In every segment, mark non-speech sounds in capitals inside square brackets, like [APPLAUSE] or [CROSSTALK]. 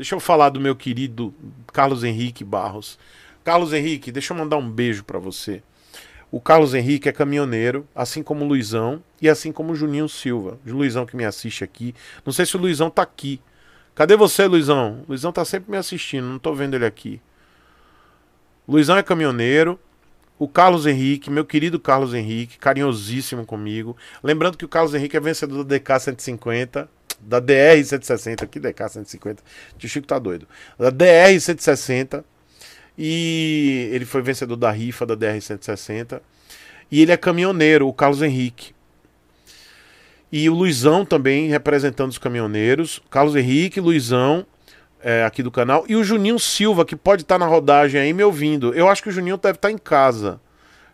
Deixa eu falar do meu querido Carlos Henrique Barros. Carlos Henrique, deixa eu mandar um beijo para você. O Carlos Henrique é caminhoneiro, assim como o Luizão e assim como o Juninho Silva. O Luizão que me assiste aqui. Não sei se o Luizão tá aqui. Cadê você, Luizão? O Luizão tá sempre me assistindo, não tô vendo ele aqui. O Luizão é caminhoneiro. O Carlos Henrique, meu querido Carlos Henrique, carinhosíssimo comigo. Lembrando que o Carlos Henrique é vencedor da DK 150 da DR-160, que DK-150, o Chico tá doido. Da DR-160, e ele foi vencedor da rifa da DR-160, e ele é caminhoneiro, o Carlos Henrique. E o Luizão também representando os caminhoneiros, Carlos Henrique, Luizão, é, aqui do canal, e o Juninho Silva, que pode estar tá na rodagem aí me ouvindo. Eu acho que o Juninho deve estar tá em casa.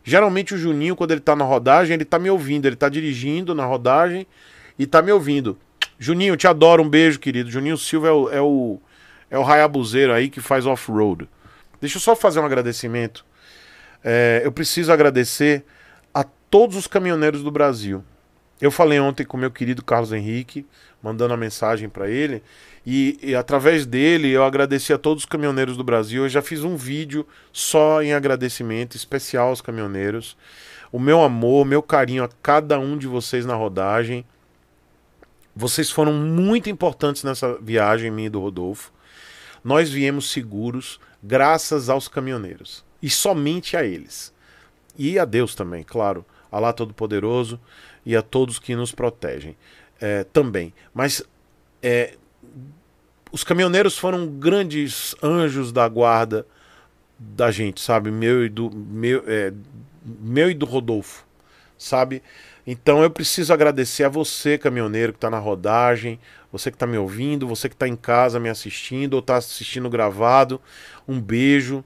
Geralmente o Juninho, quando ele tá na rodagem, ele tá me ouvindo, ele tá dirigindo na rodagem e tá me ouvindo. Juninho, te adoro, um beijo, querido. Juninho Silva é o, é o, é o raiabuzeiro aí que faz off-road. Deixa eu só fazer um agradecimento. É, eu preciso agradecer a todos os caminhoneiros do Brasil. Eu falei ontem com meu querido Carlos Henrique, mandando a mensagem para ele, e, e, através dele eu agradeci a todos os caminhoneiros do Brasil. Eu já fiz um vídeo só em agradecimento especial aos caminhoneiros. O meu amor, meu carinho a cada um de vocês na rodagem. Vocês foram muito importantes nessa viagem minha e do Rodolfo. Nós viemos seguros graças aos caminhoneiros e somente a eles. E a Deus também, claro, a lá Todo-Poderoso e a todos que nos protegem é, também. Mas é, os caminhoneiros foram grandes anjos da guarda da gente, sabe? Meu e do, meu, é, meu e do Rodolfo sabe? Então eu preciso agradecer a você, caminhoneiro, que está na rodagem, você que está me ouvindo, você que está em casa me assistindo ou está assistindo gravado. Um beijo.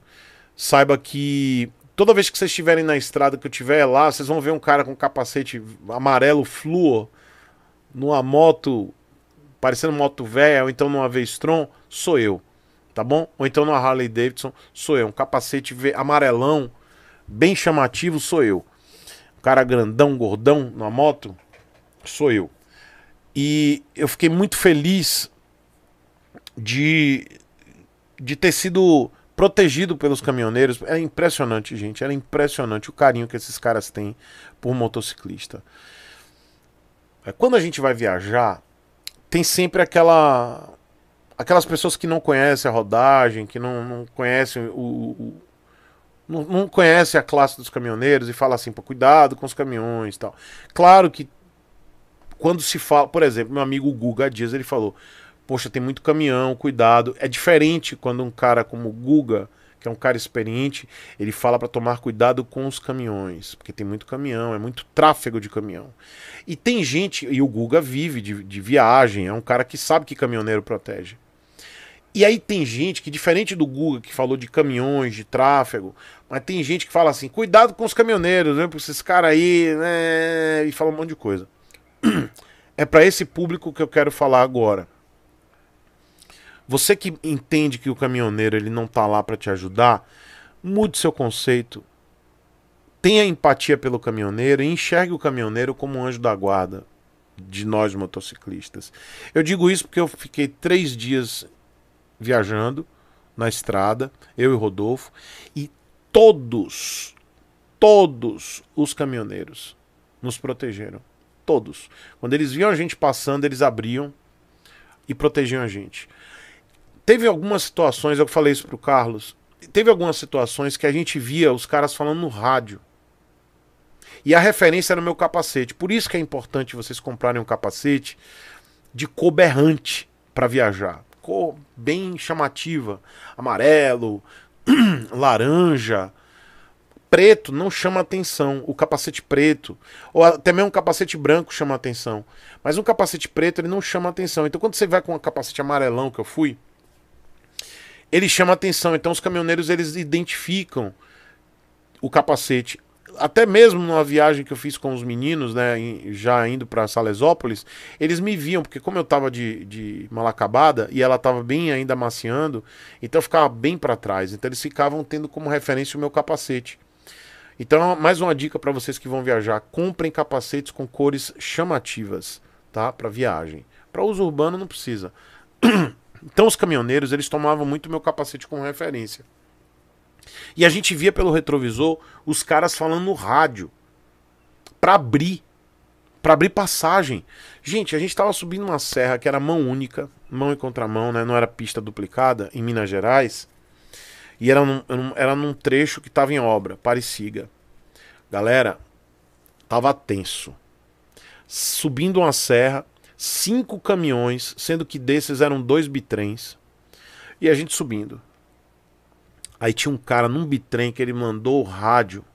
Saiba que toda vez que vocês estiverem na estrada, que eu estiver lá, vocês vão ver um cara com um capacete amarelo fluo numa moto parecendo moto velha, ou então numa Vestron, sou eu, tá bom? Ou então numa Harley Davidson, sou eu. Um capacete amarelão, bem chamativo, sou eu cara grandão, gordão, na moto, sou eu. E eu fiquei muito feliz de, de ter sido protegido pelos caminhoneiros. É impressionante, gente. Era impressionante o carinho que esses caras têm por motociclista. É, quando a gente vai viajar, tem sempre aquela aquelas pessoas que não conhecem a rodagem, que não, não conhecem o, o não, não conhece a classe dos caminhoneiros e fala assim, pô, cuidado com os caminhões tal. Claro que quando se fala, por exemplo, meu amigo Guga Dias, ele falou, poxa, tem muito caminhão, cuidado. É diferente quando um cara como o Guga, que é um cara experiente, ele fala para tomar cuidado com os caminhões, porque tem muito caminhão, é muito tráfego de caminhão. E tem gente, e o Guga vive de, de viagem, é um cara que sabe que caminhoneiro protege. E aí tem gente que, diferente do Guga, que falou de caminhões, de tráfego, mas tem gente que fala assim, cuidado com os caminhoneiros, né? Porque esses caras aí, né? E fala um monte de coisa. [CLEARS THROAT] É para esse público que eu quero falar agora. Você que entende que o caminhoneiro ele não tá lá para te ajudar, mude seu conceito. Tenha empatia pelo caminhoneiro e enxergue o caminhoneiro como um anjo da guarda de nós motociclistas. Eu digo isso porque eu fiquei três dias viajando na estrada, eu e Rodolfo, e todos, todos os caminhoneiros nos protegeram. Todos. Quando eles viam a gente passando, eles abriam e protegiam a gente. Teve algumas situações, eu falei isso pro Carlos, teve algumas situações que a gente via os caras falando no rádio. E a referência era o meu capacete. Por isso que é importante vocês comprarem um capacete de coberrante para viajar cor bem chamativa. Amarelo, [CLEARS THROAT] laranja, preto não chama atenção. O capacete preto, ou até mesmo um capacete branco chama atenção. Mas um capacete preto ele não chama atenção. Então quando você vai com um capacete amarelão que eu fui, ele chama atenção. Então os caminhoneiros eles identificam o capacete até mesmo numa viagem que eu fiz com os meninos, né, já indo para Salesópolis, eles me viam, porque como eu tava de, de malacabada e ela tava bem ainda maciando, então eu ficava bem para trás. Então eles ficavam tendo como referência o meu capacete. Então, mais uma dica para vocês que vão viajar: comprem capacetes com cores chamativas, tá? Para viagem. Para uso urbano não precisa. [CLEARS THROAT] Então, os caminhoneiros, eles tomavam muito meu capacete como referência. E a gente via pelo retrovisor os caras falando no rádio para abrir, para abrir passagem. Gente, a gente estava subindo uma serra que era mão única, mão e contramão, né? Não era pista duplicada em Minas Gerais. E era num, era num trecho que estava em obra, parecida Galera, tava tenso. Subindo uma serra, cinco caminhões, sendo que desses eram dois bitrens. E a gente subindo. Aí tinha um cara num bitrem que ele mandou o rádio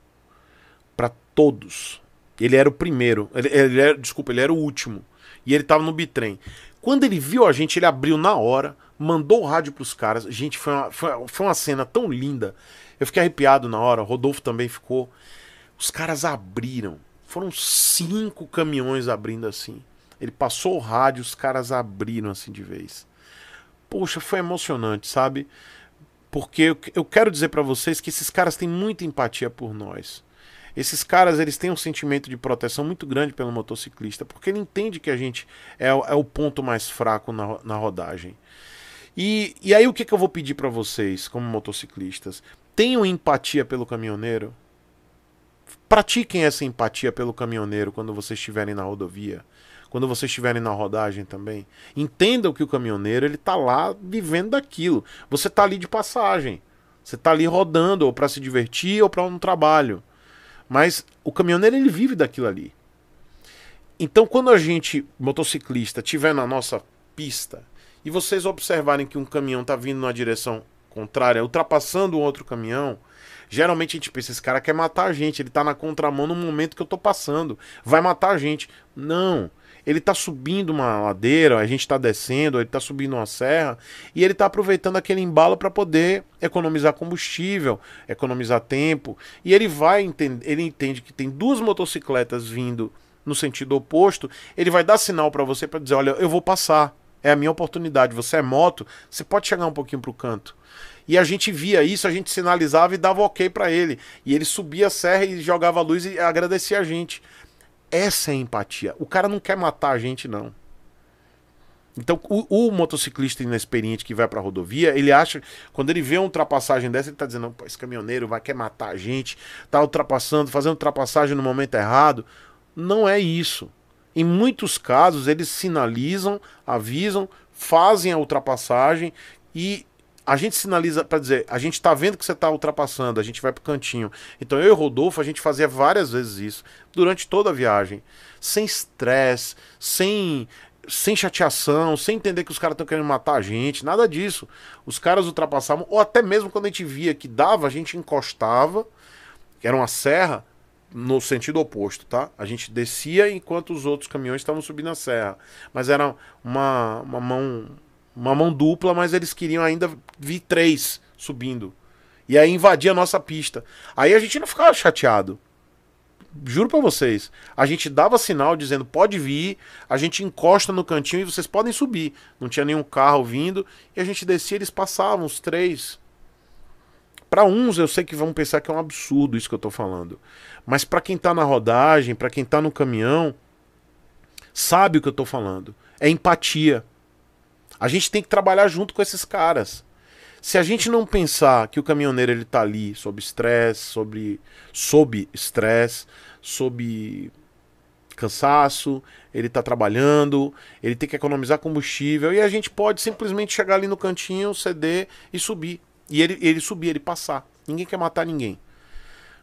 para todos. Ele era o primeiro. Ele, ele era, desculpa, ele era o último. E ele tava no bitrem. Quando ele viu a gente, ele abriu na hora, mandou o rádio pros caras. Gente, foi uma, foi, foi uma cena tão linda. Eu fiquei arrepiado na hora, o Rodolfo também ficou. Os caras abriram. Foram cinco caminhões abrindo assim. Ele passou o rádio, os caras abriram assim de vez. Poxa, foi emocionante, sabe? Porque eu quero dizer para vocês que esses caras têm muita empatia por nós. Esses caras eles têm um sentimento de proteção muito grande pelo motociclista, porque ele entende que a gente é, é o ponto mais fraco na, na rodagem. E, e aí o que, que eu vou pedir para vocês, como motociclistas? Tenham empatia pelo caminhoneiro. Pratiquem essa empatia pelo caminhoneiro quando vocês estiverem na rodovia quando vocês estiverem na rodagem também. Entendam que o caminhoneiro ele está lá vivendo daquilo. Você está ali de passagem. Você está ali rodando ou para se divertir ou para um trabalho. Mas o caminhoneiro ele vive daquilo ali. Então quando a gente motociclista tiver na nossa pista e vocês observarem que um caminhão está vindo na direção contrária, ultrapassando o outro caminhão, Geralmente a gente pensa, esse cara quer matar a gente, ele está na contramão no momento que eu estou passando, vai matar a gente. Não ele tá subindo uma ladeira, a gente tá descendo, ele tá subindo uma serra e ele tá aproveitando aquele embalo para poder economizar combustível, economizar tempo. E ele vai entender, ele entende que tem duas motocicletas vindo no sentido oposto, ele vai dar sinal para você para dizer, olha, eu vou passar. É a minha oportunidade. Você é moto, você pode chegar um pouquinho pro canto. E a gente via isso, a gente sinalizava e dava ok para ele. E ele subia a serra e jogava a luz e agradecia a gente. Essa é empatia. O cara não quer matar a gente, não. Então, o, o motociclista inexperiente que vai pra rodovia, ele acha, quando ele vê uma ultrapassagem dessa, ele tá dizendo: Pô, esse caminhoneiro vai querer matar a gente, tá ultrapassando, fazendo ultrapassagem no momento errado. Não é isso. Em muitos casos, eles sinalizam, avisam, fazem a ultrapassagem e a gente sinaliza para dizer, a gente está vendo que você está ultrapassando, a gente vai pro cantinho. Então eu e o Rodolfo, a gente fazia várias vezes isso durante toda a viagem, sem estresse, sem sem chateação, sem entender que os caras estão querendo matar a gente, nada disso. Os caras ultrapassavam, ou até mesmo quando a gente via que dava, a gente encostava, que era uma serra, no sentido oposto, tá? A gente descia enquanto os outros caminhões estavam subindo a serra. Mas era uma, uma mão uma mão dupla, mas eles queriam ainda vir três subindo. E aí invadia a nossa pista. Aí a gente não ficava chateado. Juro para vocês. A gente dava sinal dizendo: pode vir, a gente encosta no cantinho e vocês podem subir. Não tinha nenhum carro vindo. E a gente descia, eles passavam, os três. Para uns eu sei que vão pensar que é um absurdo isso que eu tô falando. Mas para quem tá na rodagem, para quem tá no caminhão, sabe o que eu tô falando. É empatia. A gente tem que trabalhar junto com esses caras. Se a gente não pensar que o caminhoneiro ele tá ali sob estresse, sobre sob estresse, sob cansaço, ele tá trabalhando, ele tem que economizar combustível e a gente pode simplesmente chegar ali no cantinho, ceder e subir. E ele, ele subir, ele passar. Ninguém quer matar ninguém.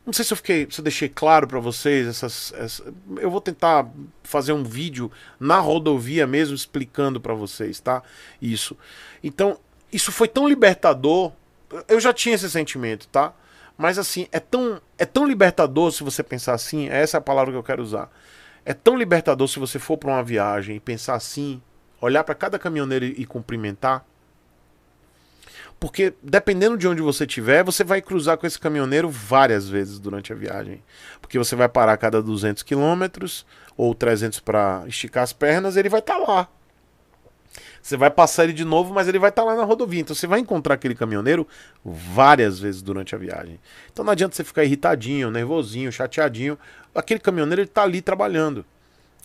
Não sei se eu fiquei, se eu deixei claro para vocês essas, essas, eu vou tentar fazer um vídeo na rodovia mesmo explicando para vocês, tá? Isso. Então, isso foi tão libertador. Eu já tinha esse sentimento, tá? Mas assim, é tão é tão libertador se você pensar assim, é essa é a palavra que eu quero usar. É tão libertador se você for para uma viagem e pensar assim, olhar para cada caminhoneiro e cumprimentar porque dependendo de onde você estiver, você vai cruzar com esse caminhoneiro várias vezes durante a viagem. Porque você vai parar a cada 200 quilômetros ou 300 para esticar as pernas, ele vai estar tá lá. Você vai passar ele de novo, mas ele vai estar tá lá na rodovia. Então você vai encontrar aquele caminhoneiro várias vezes durante a viagem. Então não adianta você ficar irritadinho, nervosinho, chateadinho. Aquele caminhoneiro ele está ali trabalhando.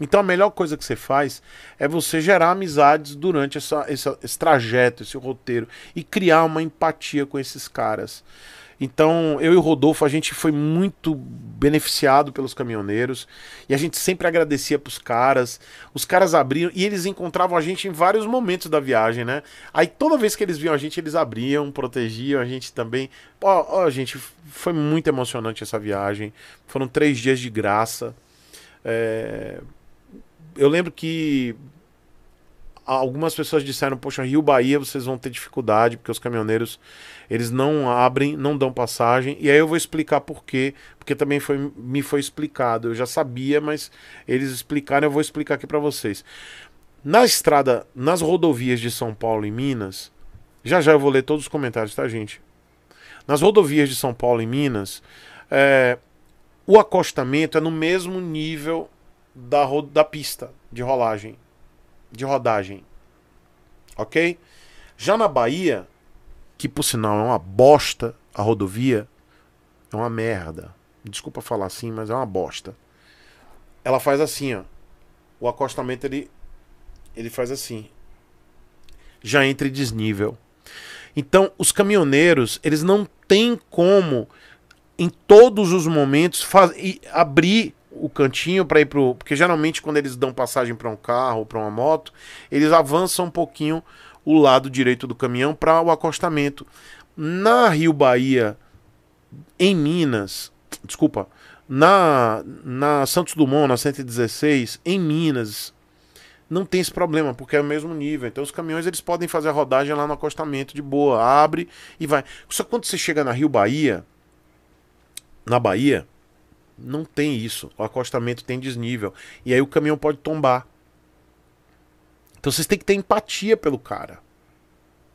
Então a melhor coisa que você faz é você gerar amizades durante essa, essa, esse trajeto, esse roteiro, e criar uma empatia com esses caras. Então, eu e o Rodolfo, a gente foi muito beneficiado pelos caminhoneiros e a gente sempre agradecia para os caras. Os caras abriam e eles encontravam a gente em vários momentos da viagem, né? Aí toda vez que eles viam a gente, eles abriam, protegiam a gente também. Ó, oh, oh, gente, foi muito emocionante essa viagem. Foram três dias de graça. É, eu lembro que algumas pessoas disseram, poxa, Rio Bahia vocês vão ter dificuldade, porque os caminhoneiros eles não abrem, não dão passagem. E aí eu vou explicar por quê, porque também foi, me foi explicado. Eu já sabia, mas eles explicaram, eu vou explicar aqui para vocês. Na estrada, nas rodovias de São Paulo e Minas, já já eu vou ler todos os comentários, tá, gente? Nas rodovias de São Paulo e Minas, é, o acostamento é no mesmo nível da, da pista de rolagem, de rodagem. Ok? Já na Bahia, que por sinal é uma bosta a rodovia, é uma merda. Desculpa falar assim, mas é uma bosta. Ela faz assim, ó. O acostamento ele ele faz assim. Já entra em desnível. Então, os caminhoneiros, eles não têm como em todos os momentos faz, abrir o cantinho para ir pro, porque geralmente quando eles dão passagem para um carro ou para uma moto, eles avançam um pouquinho o lado direito do caminhão para o acostamento. Na Rio Bahia, em Minas, desculpa, na na Santos Dumont, na 116, em Minas, não tem esse problema, porque é o mesmo nível. Então os caminhões eles podem fazer a rodagem lá no acostamento de boa, abre e vai. Só quando você chega na Rio Bahia, na Bahia, não tem isso. O acostamento tem desnível. E aí o caminhão pode tombar. Então vocês têm que ter empatia pelo cara,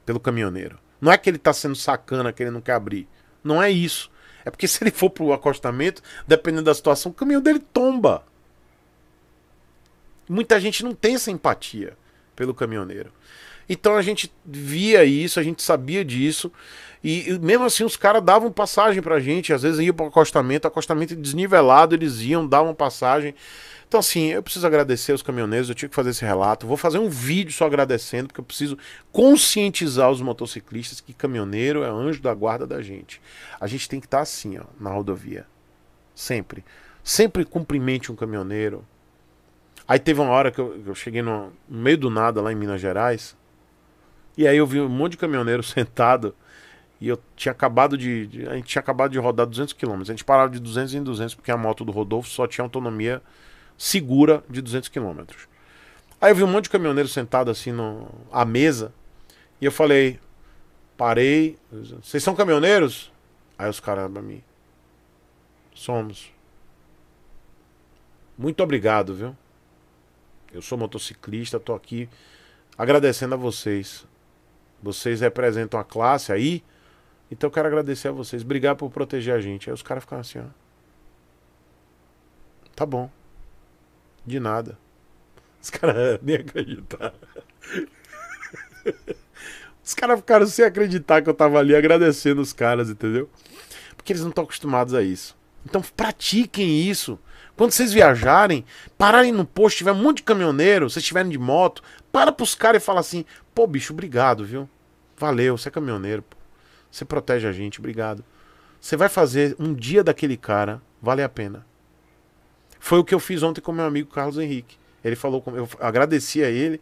pelo caminhoneiro. Não é que ele está sendo sacana, que ele não quer abrir. Não é isso. É porque [LAUGHS] se ele for pro acostamento, dependendo da situação, o caminhão dele tomba. Muita gente não tem essa empatia pelo caminhoneiro. Então a gente via isso, a gente sabia disso. E, e mesmo assim os caras davam passagem pra gente, às vezes iam pro acostamento, acostamento desnivelado, eles iam, davam passagem. Então, assim, eu preciso agradecer os caminhoneiros, eu tinha que fazer esse relato. Vou fazer um vídeo só agradecendo, porque eu preciso conscientizar os motociclistas que caminhoneiro é anjo da guarda da gente. A gente tem que estar tá assim, ó, na rodovia. Sempre. Sempre cumprimente um caminhoneiro. Aí teve uma hora que eu, eu cheguei no, no meio do nada lá em Minas Gerais, e aí eu vi um monte de caminhoneiro [LAUGHS] sentado e eu tinha acabado de, de a gente tinha acabado de rodar 200 km. A gente parava de 200 em 200 porque a moto do Rodolfo só tinha autonomia segura de 200 km. Aí eu vi um monte de caminhoneiro sentado assim no, à mesa e eu falei: "Parei, vocês são caminhoneiros?" Aí os caras pra mim: "Somos." Muito obrigado, viu? Eu sou motociclista, tô aqui agradecendo a vocês. Vocês representam a classe aí então eu quero agradecer a vocês. Obrigado por proteger a gente. Aí os caras ficaram assim, ó. Tá bom. De nada. Os caras [LAUGHS] nem acreditaram. Os caras ficaram sem acreditar que eu tava ali agradecendo os caras, entendeu? Porque eles não estão acostumados a isso. Então pratiquem isso. Quando vocês viajarem, pararem no posto, tiver um monte de caminhoneiro, vocês estiverem de moto, para pros caras e fala assim: pô, bicho, obrigado, viu? Valeu, você é caminhoneiro, pô. Você protege a gente, obrigado. Você vai fazer um dia daquele cara, vale a pena. Foi o que eu fiz ontem com meu amigo Carlos Henrique. Ele falou, com... eu agradeci a ele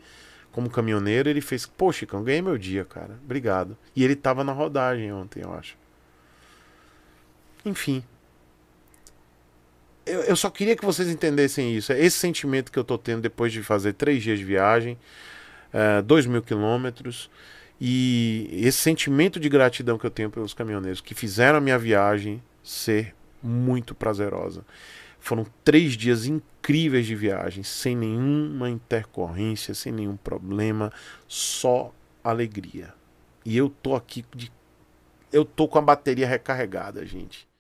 como caminhoneiro, ele fez, poxa, ganhei meu dia, cara. Obrigado. E ele tava na rodagem ontem, eu acho. Enfim. Eu, eu, só queria que vocês entendessem isso. É esse sentimento que eu tô tendo depois de fazer três dias de viagem, eh, dois mil quilômetros. E esse sentimento de gratidão que eu tenho pelos caminhoneiros que fizeram a minha viagem ser muito prazerosa. Foram três dias incríveis de viagem, sem nenhuma intercorrência, sem nenhum problema, só alegria. E eu tô aqui de. Eu tô com a bateria recarregada, gente.